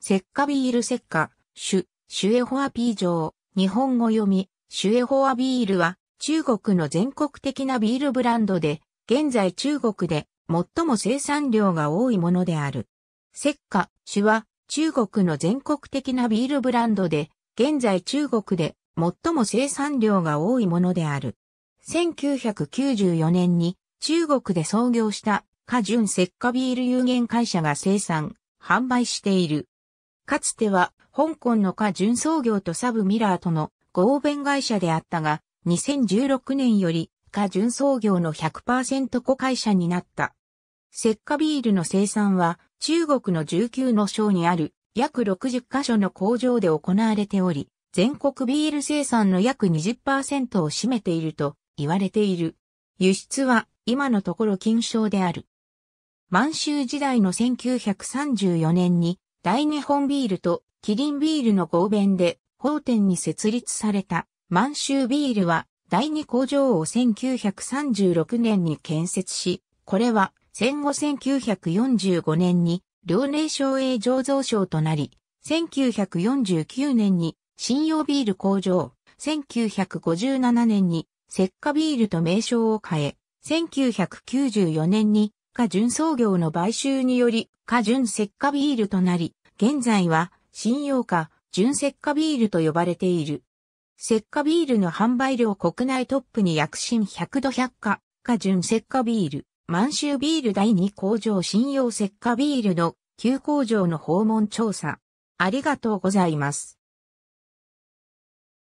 セッカビールセッカ、シュ、シュエホアピー城、日本語読み、シュエホアビールは中国の全国的なビールブランドで、現在中国で最も生産量が多いものである。セッカ、シュは中国の全国的なビールブランドで、現在中国で最も生産量が多いものである。1994年に中国で創業したンセ石カビール有限会社が生産、販売しているかつては、香港の下純創業とサブミラーとの合弁会社であったが、2016年より、下純創業の100%子会社になった。石化ビールの生産は、中国の19の省にある約60カ所の工場で行われており、全国ビール生産の約20%を占めていると言われている。輸出は今のところ金賞である。満州時代の1934年に大日本ビールとキリンビールの合弁で、法店に設立された満州ビールは、第二工場を1936年に建設し、これは戦後1945年に遼寧省営醸造省となり、1949年に信用ビール工場、1957年に石化ビールと名称を変え、1994年に下純創業の買収により化純石化ビールとなり、現在は信用化純石化ビールと呼ばれている。石化ビールの販売量国内トップに躍進100度100化、化純石化ビール、満州ビール第2工場信用石化ビールの旧工場の訪問調査。ありがとうございます。